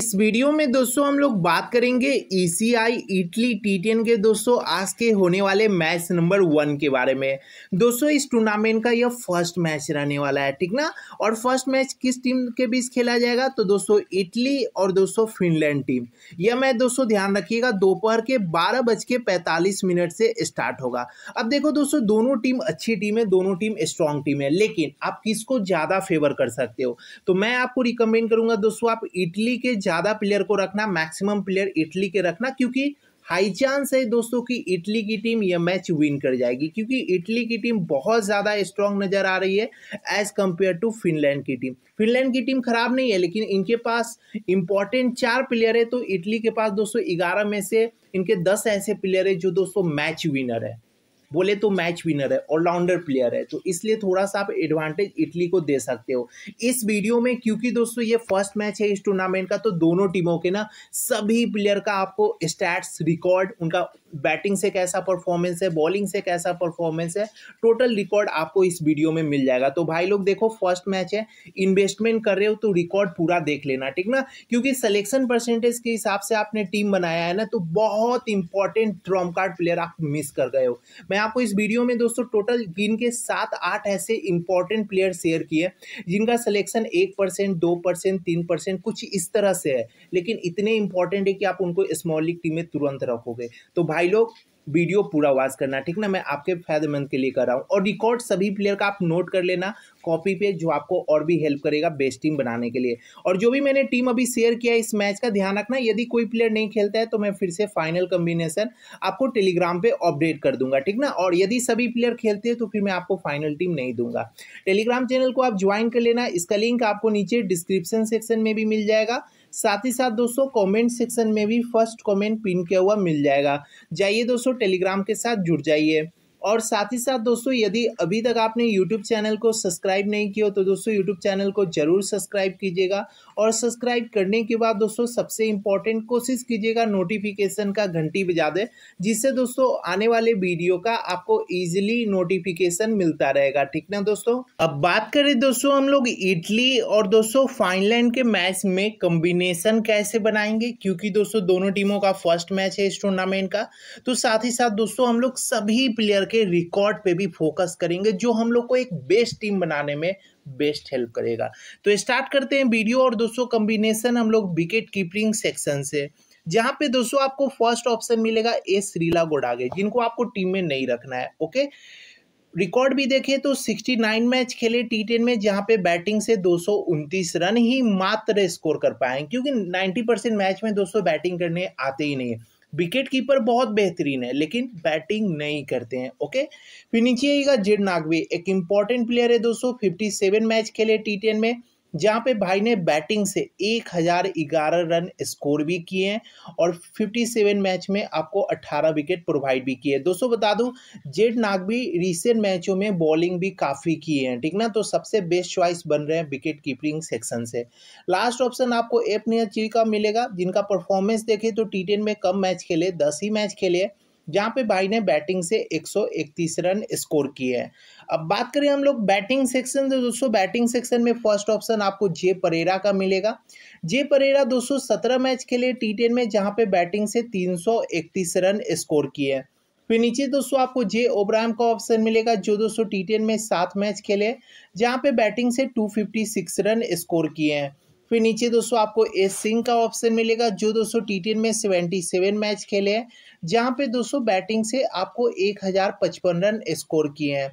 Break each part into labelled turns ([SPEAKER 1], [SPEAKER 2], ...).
[SPEAKER 1] इस वीडियो में दोस्तों हम लोग बात करेंगे ईसीआई e इटली टीटेन के दोस्तों आज के होने वाले मैच नंबर वन के बारे में दोस्तों इस टूर्नामेंट का यह फर्स्ट मैच रहने वाला है ठीक ना और फर्स्ट मैच किस टीम के बीच खेला जाएगा तो दोस्तों इटली और दोस्तों फिनलैंड टीम यह मैच दोस्तों ध्यान रखिएगा दोपहर के बारह बज के मिनट से स्टार्ट होगा अब देखो दोस्तों दोनों टीम अच्छी टीम है दोनों टीम स्ट्रांग टीम है लेकिन आप किसको ज़्यादा फेवर कर सकते हो तो मैं आपको रिकमेंड करूंगा दोस्तों आप इटली के ज़्यादा प्लेयर को रखना मैक्सिमम प्लेयर इटली के रखना क्योंकि हाई चांस है दोस्तों कि इटली की टीम यह मैच विन कर जाएगी क्योंकि इटली की टीम बहुत ज़्यादा स्ट्रांग नज़र आ रही है एज कम्पेयर टू फिनलैंड की टीम फिनलैंड की टीम खराब नहीं है लेकिन इनके पास इंपॉर्टेंट चार प्लेयर है तो इटली के पास दोस्तों ग्यारह में से इनके दस ऐसे प्लेयर है जो दोस्तों मैच विनर है बोले तो मैच विनर है ऑलराउंडर प्लेयर है तो इसलिए थोड़ा सा आप एडवांटेज इटली को दे सकते हो इस वीडियो में क्योंकि दोस्तों ये फर्स्ट मैच है इस टूर्नामेंट का तो दोनों टीमों के ना सभी प्लेयर का आपको स्टैट्स रिकॉर्ड उनका बैटिंग से कैसा परफॉर्मेंस है बॉलिंग से कैसा परफॉर्मेंस है टोटल रिकॉर्ड आपको इस वीडियो में मिल जाएगा तो भाई लोग देखो फर्स्ट मैच है इन्वेस्टमेंट कर रहे हो तो रिकॉर्ड पूरा देख लेना ठीक ना क्योंकि सिलेक्शन परसेंटेज के हिसाब से आपने टीम बनाया है ना तो बहुत इंपॉर्टेंट ट्रॉम कार्ड प्लेयर आप मिस कर गए हो मैं मैं आपको इस वीडियो में दोस्तों टोटल गिन के सात आठ ऐसे इंपॉर्टेंट प्लेयर शेयर किए जिनका सिलेक्शन एक परसेंट दो परसेंट तीन परसेंट कुछ इस तरह से है लेकिन इतने इंपॉर्टेंट है कि आप उनको स्मॉल लीग टीम में तुरंत रखोगे तो भाई लोग वीडियो पूरा वॉच करना ठीक ना मैं आपके फायदेमंद के लिए कर रहा हूँ और रिकॉर्ड सभी प्लेयर का आप नोट कर लेना कॉपी पे जो आपको और भी हेल्प करेगा बेस्ट टीम बनाने के लिए और जो भी मैंने टीम अभी शेयर किया इस मैच का ध्यान रखना यदि कोई प्लेयर नहीं खेलता है तो मैं फिर से फाइनल कम्बिनेशन आपको टेलीग्राम पर अपडेट कर दूंगा ठीक ना और यदि सभी प्लेयर खेलते हैं तो फिर मैं आपको फाइनल टीम नहीं दूंगा टेलीग्राम चैनल को आप ज्वाइन कर लेना इसका लिंक आपको नीचे डिस्क्रिप्शन सेक्शन में भी मिल जाएगा साथ ही साथ दोस्तों कमेंट सेक्शन में भी फर्स्ट कमेंट पिन किया हुआ मिल जाएगा जाइए दोस्तों टेलीग्राम के साथ जुड़ जाइए और साथ ही साथ दोस्तों यदि अभी तक आपने यूट्यूब चैनल को सब्सक्राइब नहीं किया तो दोस्तों यूट्यूब चैनल को जरूर सब्सक्राइब कीजिएगा और सब्सक्राइब करने के बाद दोस्तों सबसे इम्पॉर्टेंट कोशिश कीजिएगा नोटिफिकेशन का घंटी बजा दे जिससे दोस्तों आने वाले वीडियो का आपको ईजिली नोटिफिकेशन मिलता रहेगा ठीक ना दोस्तों अब बात करें दोस्तों हम लोग इटली और दोस्तों फाइनलैंड के मैच में कम्बिनेशन कैसे बनाएंगे क्योंकि दोस्तों दोनों टीमों का फर्स्ट मैच है इस टूर्नामेंट का तो साथ ही साथ दोस्तों हम लोग सभी प्लेयर के के रिकॉर्ड पे भी फोकस करेंगे जो हम लोग को एक बेस्ट टीम बनाने में बेस्ट हेल्प करेगा तो स्टार्ट करते हैं वीडियो और दोस्तों कम्बिनेशन हम लोग विकेट कीपिंग सेक्शन से जहाँ पे दोस्तों आपको फर्स्ट ऑप्शन मिलेगा ए श्रीला गोडागे जिनको आपको टीम में नहीं रखना है ओके रिकॉर्ड भी देखें तो 69 मैच खेले टी टेन में जहाँ पे बैटिंग से दो रन ही मात्र स्कोर कर पाए क्योंकि 90 परसेंट मैच में दोस्तों बैटिंग करने आते ही नहीं है विकेट कीपर बहुत बेहतरीन है लेकिन बैटिंग नहीं करते हैं ओके फिर नीचे आएगा जेड नागवी एक इंपॉर्टेंट प्लेयर है दोस्तों फिफ्टी सेवन मैच खेले टी टेन में जहां पे भाई ने बैटिंग से एक हजार ग्यारह रन स्कोर भी किए हैं और 57 मैच में आपको 18 विकेट प्रोवाइड भी किए दोस्तों बता दूं जेड नागवी रिसेंट मैचों में बॉलिंग भी काफ़ी की है ठीक ना तो सबसे बेस्ट चॉइस बन रहे हैं विकेट कीपिंग सेक्शन से लास्ट ऑप्शन आपको एफ नियर का मिलेगा जिनका परफॉर्मेंस देखे तो टी में कम मैच खेले दस ही मैच खेले जहाँ पे भाई ने बैटिंग से 131 रन स्कोर किए हैं अब बात करें हम लोग बैटिंग सेक्शन तो दोस्तों बैटिंग सेक्शन में फर्स्ट ऑप्शन आपको जे परेरा का मिलेगा जे परेरा दोस्तों सत्रह मैच खेले टी टेन में जहाँ पे बैटिंग से 331 रन स्कोर किए हैं फिर नीचे दोस्तों आपको जे ओब्राहम का ऑप्शन मिलेगा जो दोस्तों टी टेन में सात मैच खेले जहाँ पे बैटिंग से 256 रन स्कोर किए हैं फिर नीचे दोस्तों आपको ए सिंह का ऑप्शन मिलेगा जो दोस्तों टी में सेवेंटी सेवन मैच खेले हैं जहाँ पे दोस्तों बैटिंग से आपको एक हज़ार पचपन रन स्कोर किए हैं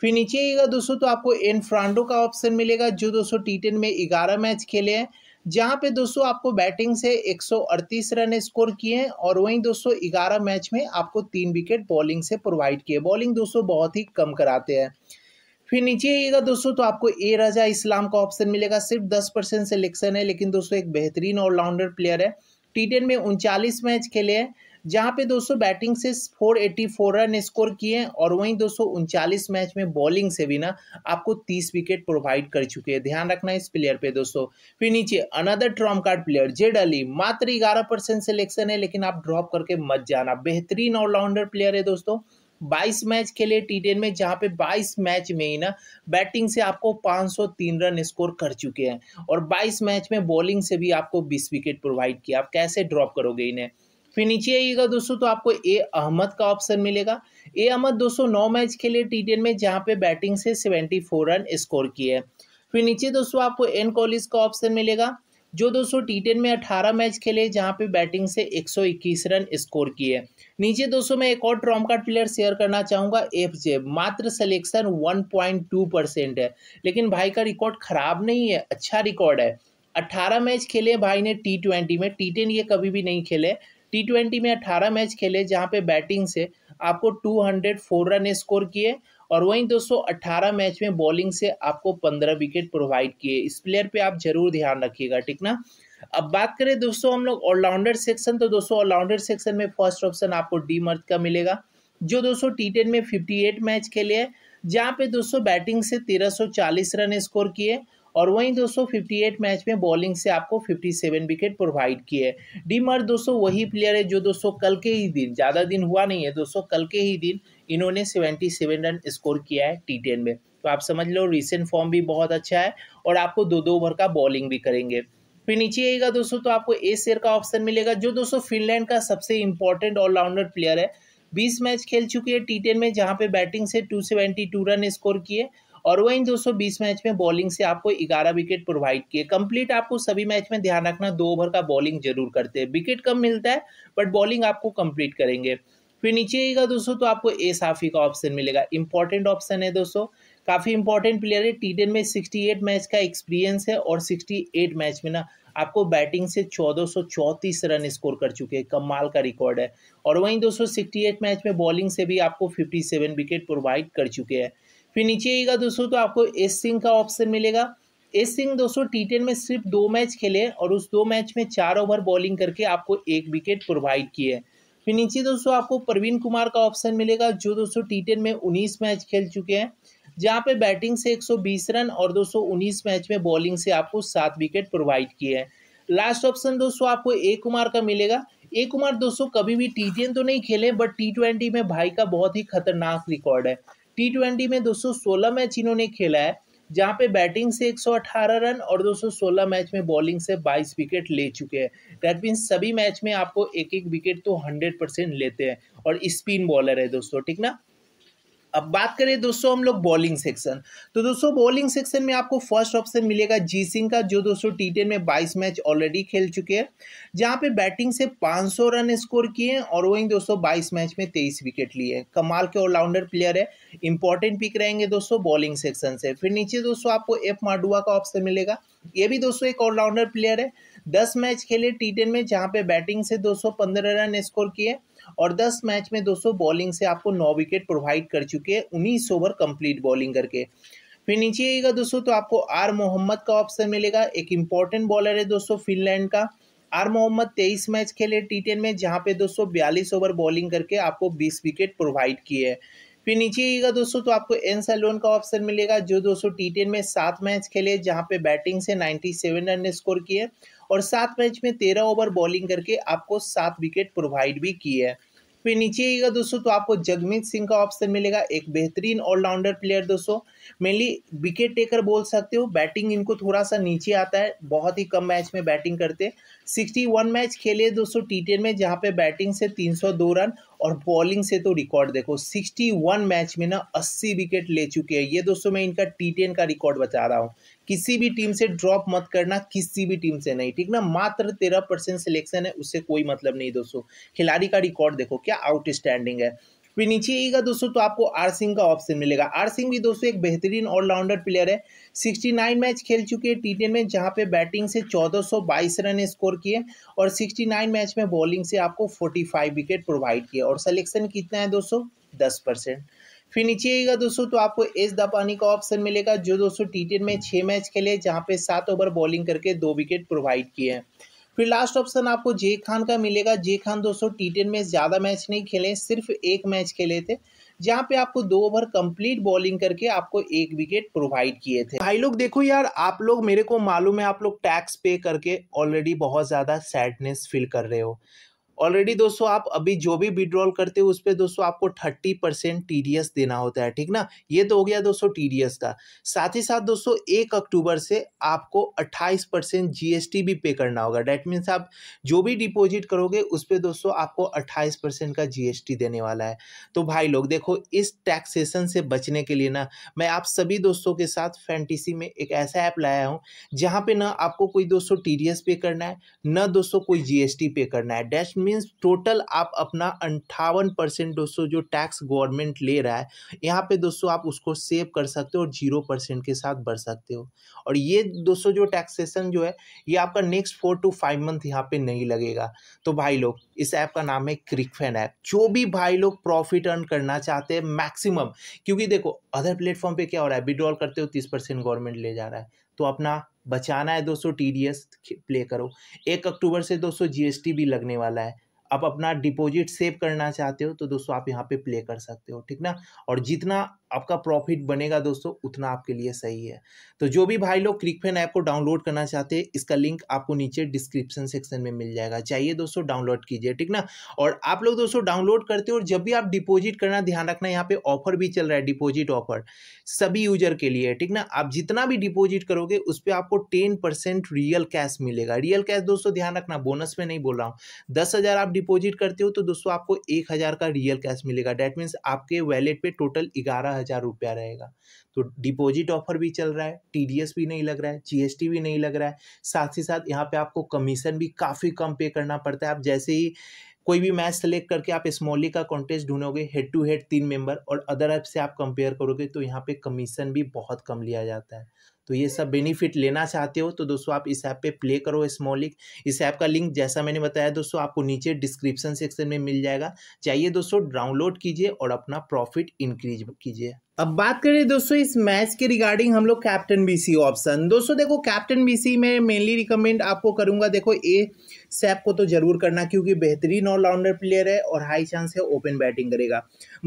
[SPEAKER 1] फिर नीचे आएगा दोस्तों तो आपको एन फ्रांडो का ऑप्शन मिलेगा जो दोस्तों टी टेन में ग्यारह मैच खेले हैं जहाँ पे दोस्तों आपको बैटिंग से अड़तीस रन स्कोर किए हैं और वहीं दोस्तों ग्यारह मैच में आपको तीन विकेट बॉलिंग से प्रोवाइड किए बॉलिंग दोस्तों बहुत ही कम कराते हैं फिर नीचे आइएगा दोस्तों तो आपको ए रजा इस्लाम का ऑप्शन मिलेगा सिर्फ दस परसेंट सेलेक्शन है लेकिन दोस्तों एक बेहतरीन ऑलराउंडर प्लेयर है टी टेन में उनचालीस मैच खेले हैं जहाँ पे दोस्तों बैटिंग से 484 रन स्कोर किए हैं और वहीं दोस्तों उनचालीस मैच में बॉलिंग से भी ना आपको 30 विकेट प्रोवाइड कर चुके हैं ध्यान रखना इस प्लेयर पे दोस्तों फिर नीचे another trump card player Z Ali मात्र ग्यारह परसेंट सिलेक्शन है लेकिन आप ड्रॉप करके मत जाना बेहतरीन ऑलराउंडर प्लेयर है दोस्तों बाईस मैच खेले टी टेन में जहां पे बाईस मैच में ही ना बैटिंग से आपको सौ तीन रन स्कोर कर चुके हैं और बाईस मैच में बॉलिंग से भी आपको बीस विकेट प्रोवाइड किया आप कैसे ड्रॉप करोगे इन्हें फिर नीचे आइएगा दोस्तों तो आपको ए अहमद का ऑप्शन मिलेगा ए अहमद दोस्तों नौ मैच खेले टी टेन में जहाँ पे बैटिंग से फोर रन स्कोर किए फिर नीचे दोस्तों आपको एन कॉलिस का ऑप्शन मिलेगा जो दोस्तों टी टेन में अठारह मैच खेले जहाँ पे बैटिंग से एक सौ इक्कीस रन स्कोर किए नीचे दोस्तों मैं एक और ट्रॉम कार्ड प्लेयर शेयर करना चाहूँगा एफ जे मात्र selection one point two percent है लेकिन भाई का रिकॉर्ड खराब नहीं है अच्छा रिकॉर्ड है अट्ठारह मैच खेले भाई ने टी ट्वेंटी में टी टेन ये कभी भी नहीं खेले टी ट्वेंटी में अट्ठारह मैच खेले जहाँ पे बैटिंग से आपको two hundred four run score किए और वहीं दोस्तों 18 मैच में बॉलिंग से आपको 15 विकेट प्रोवाइड किए इस प्लेयर पे आप जरूर ध्यान रखिएगा ठीक ना अब बात करें दोस्तों हम लोग ऑलराउंडर सेक्शन तो दोस्तों ऑलराउंडर सेक्शन में फर्स्ट ऑप्शन आपको डी मर्ज का मिलेगा जो दोस्तों टी टेन में 58 मैच खेले हैं जहाँ पे दोस्तों बैटिंग से 1340 रन स्कोर किए और वहीं दोस्तों 58 मैच में बॉलिंग से आपको 57 विकेट प्रोवाइड किए डीमर दोस्तों वही प्लेयर है जो दोस्तों कल के ही दिन ज़्यादा दिन हुआ नहीं है दोस्तों कल के ही दिन इन्होंने 77 रन स्कोर किया है टी टेन में तो आप समझ लो रिसेंट फॉर्म भी बहुत अच्छा है और आपको दो दो ओवर का बॉलिंग भी करेंगे फिर नीचे आएगा दोस्तों तो आपको ए शेयर का ऑप्शन मिलेगा जो दोस्तों फिनलैंड का सबसे इंपॉर्टेंट ऑलराउंडर प्लेयर है बीस मैच खेल चुके हैं टी टेन में जहाँ पे बैटिंग से two seventy two run score किए और वहीं दोस्तों बीस मैच में बॉलिंग से आपको ग्यारह विकेट प्रोवाइड किए कंप्लीट आपको सभी मैच में ध्यान रखना दो ओवर का बॉलिंग जरूर करते हैं विकेट कम मिलता है बट बॉलिंग आपको कंप्लीट करेंगे फिर नीचे आएगा दोस्तों तो आपको ए साफी का ऑप्शन मिलेगा इंपॉर्टेंट ऑप्शन है दोस्तों काफ़ी इंपॉर्टेंट प्लेयर है टी में 68 मैच का एक्सपीरियंस है और 68 मैच में ना आपको बैटिंग से चौदह रन स्कोर कर चुके हैं कमाल का रिकॉर्ड है और वहीं दोस्तों 68 मैच में बॉलिंग से भी आपको 57 विकेट प्रोवाइड कर चुके हैं फिर नीचे आएगा दोस्तों तो आपको एस सिंह का ऑप्शन मिलेगा एस सिंह दोस्तों टी टेन में सिर्फ दो मैच खेले और उस दो मैच में चार ओवर बॉलिंग करके आपको एक विकेट प्रोवाइड किए फिर नीचे दोस्तों आपको प्रवीण कुमार का ऑप्शन मिलेगा जो दोस्तों टी टेन में उन्नीस मैच खेल चुके हैं जहाँ पे बैटिंग से 120 रन और दोस्तों उन्नीस मैच में बॉलिंग से आपको सात विकेट प्रोवाइड किए हैं लास्ट ऑप्शन दोस्तों आपको ए कुमार का मिलेगा ए कुमार दोस्तों कभी भी टी तो नहीं खेले बट टी ट्वेंटी में भाई का बहुत ही खतरनाक रिकॉर्ड है टी ट्वेंटी में 216 मैच इन्होंने खेला है जहां पे बैटिंग से 118 रन और 216 मैच में बॉलिंग से 22 विकेट ले चुके हैं डेट मीन सभी मैच में आपको एक एक विकेट तो 100 परसेंट लेते हैं और स्पिन बॉलर है दोस्तों ठीक ना अब बात करें दोस्तों हम लोग बॉलिंग सेक्शन तो दोस्तों बॉलिंग सेक्शन में आपको फर्स्ट ऑप्शन मिलेगा जी सिंह का जो दोस्तों टी टेन में बाईस मैच ऑलरेडी खेल चुके हैं जहाँ पे बैटिंग से 500 रन स्कोर किए हैं और वहीं दोस्तों बाईस मैच में तेईस विकेट लिए हैं कमाल के ऑलराउंडर प्लेयर है इंपॉर्टेंट पिक रहेंगे दोस्तों बॉलिंग सेक्शन से फिर नीचे दोस्तों आपको एफ माडुआ का ऑप्शन मिलेगा ये भी दोस्तों एक ऑलराउंडर प्लेयर है दस मैच खेले टी में जहाँ पे बैटिंग से दो रन स्कोर किए और 10 मैच में दोस्तों बॉलिंग से आपको नौ विकेट प्रोवाइड कर चुके हैं उन्नीस ओवर कंप्लीट बॉलिंग करके फिर नीचे आइएगा दोस्तों तो आपको आर मोहम्मद का ऑप्शन मिलेगा एक इम्पॉर्टेंट बॉलर है दोस्तों फिनलैंड का आर मोहम्मद तेईस मैच खेले टी टेन में जहाँ पे दोस्तों बयालीस ओवर बॉलिंग करके आपको बीस विकेट प्रोवाइड किए हैं फिर नीचे आइएगा दोस्तों तो आपको एन सलोन का ऑप्शन मिलेगा जो दोस्तों टी टेन में सात मैच खेले जहाँ पे बैटिंग से नाइन्टी सेवन रन स्कोर किए और सात मैच में तेरह ओवर बॉलिंग करके आपको सात विकेट प्रोवाइड भी किए हैं फिर नीचे आइएगा दोस्तों तो आपको जगमीत सिंह का ऑप्शन मिलेगा एक बेहतरीन ऑलराउंडर प्लेयर दोस्तों मेनली विकेट टेकर बोल सकते हो बैटिंग इनको थोड़ा सा नीचे आता है बहुत ही कम मैच में बैटिंग करते हैं सिक्सटी मैच खेले दोस्तों टी में जहाँ पे बैटिंग से तीन रन और बॉलिंग से तो रिकॉर्ड देखो 61 मैच में ना 80 विकेट ले चुके हैं ये दोस्तों मैं इनका टी टेन का रिकॉर्ड बता रहा हूँ किसी भी टीम से ड्रॉप मत करना किसी भी टीम से नहीं ठीक ना मात्र तेरह परसेंट सिलेक्शन है उससे कोई मतलब नहीं दोस्तों खिलाड़ी का रिकॉर्ड देखो क्या आउटस्टैंडिंग है फिर नीचे आइएगा दोस्तों तो आपको आर सिंह का ऑप्शन मिलेगा आर सिंह भी दोस्तों एक बेहतरीन ऑलराउंडर प्लेयर है 69 मैच खेल चुके हैं टी में जहां पे बैटिंग से 1422 रन स्कोर किए और 69 मैच में बॉलिंग से आपको 45 विकेट प्रोवाइड किए और सलेक्शन कितना है दोस्तों दस परसेंट फिर नीचे आएगा दोस्तों तो आपको एस दापानी का ऑप्शन मिलेगा जो दोस्तों टी में छः मैच खेले जहाँ पे सात ओवर बॉलिंग करके दो विकेट प्रोवाइड किए हैं फिर लास्ट ऑप्शन आपको जे खान का मिलेगा जे खान दोस्तों टी टेन में ज़्यादा मैच नहीं खेले सिर्फ एक मैच खेले थे जहाँ पे आपको दो ओवर कंप्लीट बॉलिंग करके आपको एक विकेट प्रोवाइड किए थे भाई लोग देखो यार आप लोग मेरे को मालूम है आप लोग टैक्स पे करके ऑलरेडी बहुत ज़्यादा सैडनेस फील कर रहे हो ऑलरेडी दोस्तों आप अभी जो भी विड्रॉल करते हो उस पर दोस्तों आपको थर्टी परसेंट टी देना होता है ठीक ना ये तो हो गया दोस्तों टी का साथ ही साथ दोस्तों एक अक्टूबर से आपको अट्ठाईस परसेंट जी भी पे करना होगा डैट मीन्स आप जो भी डिपॉजिट करोगे उस पर दोस्तों आपको अट्ठाईस परसेंट का टी देने वाला है तो भाई लोग देखो इस टैक्सेशन से बचने के लिए ना मैं आप सभी दोस्तों के साथ फैंटीसी में एक ऐसा ऐप लाया हूँ जहाँ पे ना आपको कोई दोस्तों टी पे करना है ना दोस्तों कोई टी पे करना है डैट मीन्स टोटल आप अपना अंठावन परसेंट दोस्तों जो टैक्स गवर्नमेंट ले रहा है यहाँ पे दोस्तों आप उसको सेव कर सकते हो और जीरो परसेंट के साथ बढ़ सकते हो और ये दोस्तों जो टैक्सेशन जो है ये आपका next four two five month यहाँ पे नहीं लगेगा तो भाई लोग इस ऐप का नाम है क्रिकफेन ऐप जो भी भाई लोग प्रॉफिट अर्न करना चाहते हैं मैक्सिमम क्योंकि देखो अदर प्लेटफॉर्म पर क्या हो रहा है विड्रॉल करते हो तीस गवर्नमेंट ले जा रहा है तो अपना बचाना है दोस्तों टी प्ले करो एक अक्टूबर से दोस्तों जीएसटी भी लगने वाला है आप अपना डिपॉजिट सेव करना चाहते हो तो दोस्तों आप यहाँ पे प्ले कर सकते हो ठीक ना और जितना आपका प्रॉफिट बनेगा दोस्तों उतना आपके लिए सही है तो जो भी भाई लोग क्रिकफेन ऐप को डाउनलोड करना चाहते हैं इसका लिंक आपको नीचे डिस्क्रिप्शन सेक्शन में मिल जाएगा चाहिए दोस्तों डाउनलोड कीजिए ठीक ना और आप लोग दोस्तों डाउनलोड करते हो और जब भी आप डिपोजिट करना ध्यान रखना यहाँ पे ऑफर भी चल रहा है डिपोजिट ऑफर सभी यूजर के लिए ठीक ना आप जितना भी डिपोजिट करोगे उस पर आपको टेन रियल कैश मिलेगा रियल कैश दोस्तों ध्यान रखना बोनस में नहीं बोल रहा हूँ दस आप डिपॉजिट करते हो तो दोस्तों आपको एक हज़ार का रियल कैश मिलेगा डैट मीन्स आपके वैलेट पे टोटल ग्यारह हज़ार रुपया रहेगा तो डिपॉजिट ऑफर भी चल रहा है टी भी नहीं लग रहा है जी भी नहीं लग रहा है साथ ही साथ यहाँ पे आपको कमीशन भी काफ़ी कम पे करना पड़ता है आप जैसे ही कोई भी मैच सेलेक्ट करके आप स्मॉली का कॉन्टेस्ट ढूंढोगे हेड टू हेड तीन मेंबर और अदर ऐप से आप कंपेयर करोगे तो यहाँ पे कमीशन भी बहुत कम लिया जाता है तो ये सब बेनिफिट लेना चाहते हो तो दोस्तों आप इस ऐप पे प्ले करो स्मॉलिक इस ऐप का लिंक जैसा मैंने बताया दोस्तों आपको नीचे डिस्क्रिप्शन सेक्शन में मिल जाएगा चाहिए दोस्तों डाउनलोड कीजिए और अपना प्रॉफिट इंक्रीज कीजिए अब बात करें दोस्तों इस मैच के रिगार्डिंग हम लोग कैप्टन बीसी ऑप्शन दोस्तों देखो कैप्टन बीसी में मेनली रिकमेंड आपको करूंगा देखो ए सैप को तो जरूर करना क्योंकि बेहतरीन ऑलराउंडर प्लेयर है और हाई चांस है ओपन बैटिंग करेगा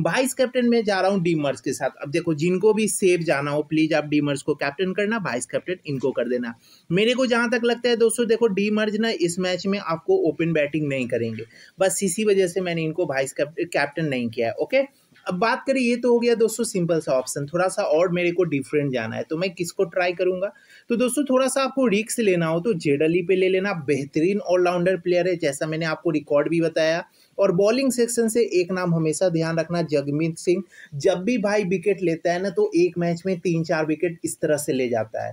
[SPEAKER 1] वाइस कैप्टन में जा रहा हूँ डीमर्स के साथ अब देखो जिनको भी सेफ जाना हो प्लीज आप डीमर्स को कैप्टन करना देना वाइस कैप्टन इनको कर देना मेरे को जहां तक लगता है दोस्तों देखो डी मर्ज ना इस मैच में आपको ओपन बैटिंग नहीं करेंगे बस इसी वजह से मैंने इनको वाइस कैप्टन नहीं किया है ओके अब बात करें ये तो हो गया दोस्तों सिंपल सा ऑप्शन थोड़ा सा और मेरे को डिफरेंट जाना है तो मैं किसको ट्राई करूंगा तो दोस्तों थोड़ा सा आपको रिक्स लेना हो तो जेडली पे ले लेना बेहतरीन ऑलराउंडर प्लेयर है जैसा मैंने आपको रिकॉर्ड भी बताया और बॉलिंग सेक्शन से एक नाम हमेशा ध्यान रखना जगमीत सिंह जब भी भाई विकेट लेता है ना तो एक मैच में तीन चार विकेट इस तरह से ले जाता है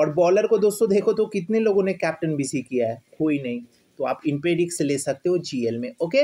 [SPEAKER 1] और बॉलर को दोस्तों देखो तो कितने लोगों ने कैप्टन बिसी किया है कोई नहीं तो आप इन पे रिक्स ले सकते हो जीएल में ओके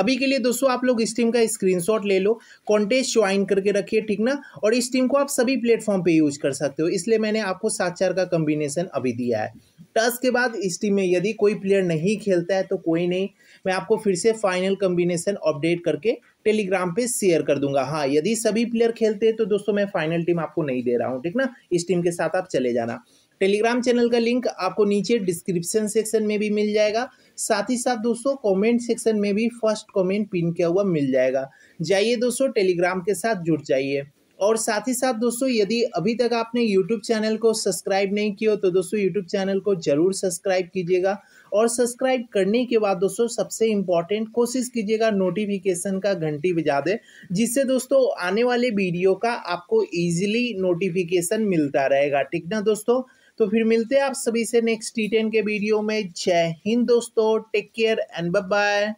[SPEAKER 1] अभी के लिए दोस्तों आप लोग इस टीम का स्क्रीनशॉट ले लो कॉन्टेस्ट ज्वाइन करके रखिए ठीक ना और इस टीम को आप सभी प्लेटफॉर्म पे यूज कर सकते हो इसलिए मैंने आपको सात चार का कॉम्बिनेशन अभी दिया है टस तो के बाद इस टीम में यदि कोई प्लेयर नहीं खेलता है तो कोई नहीं मैं आपको फिर से फाइनल कम्बिनेशन अपडेट करके टेलीग्राम पे शेयर कर दूंगा हाँ यदि सभी प्लेयर खेलते हैं तो दोस्तों मैं फाइनल टीम आपको नहीं दे रहा हूँ ठीक ना इस टीम के साथ आप चले जाना टेलीग्राम चैनल का लिंक आपको नीचे डिस्क्रिप्शन सेक्शन में भी मिल जाएगा साथ ही साथ दोस्तों कमेंट सेक्शन में भी फर्स्ट कमेंट पिन किया हुआ मिल जाएगा जाइए दोस्तों टेलीग्राम के साथ जुड़ जाइए और साथ ही साथ दोस्तों यदि अभी तक आपने YouTube चैनल को सब्सक्राइब नहीं किया तो दोस्तों YouTube चैनल को जरूर सब्सक्राइब कीजिएगा और सब्सक्राइब करने के बाद दोस्तों सबसे इम्पॉर्टेंट कोशिश कीजिएगा नोटिफिकेशन का घंटी बजा दे जिससे दोस्तों आने वाले वीडियो का आपको ईजिली नोटिफिकेशन मिलता रहेगा ठीक ना दोस्तों तो फिर मिलते हैं आप सभी से नेक्स्ट टी के वीडियो में जय हिंद दोस्तों टेक केयर एंड बाय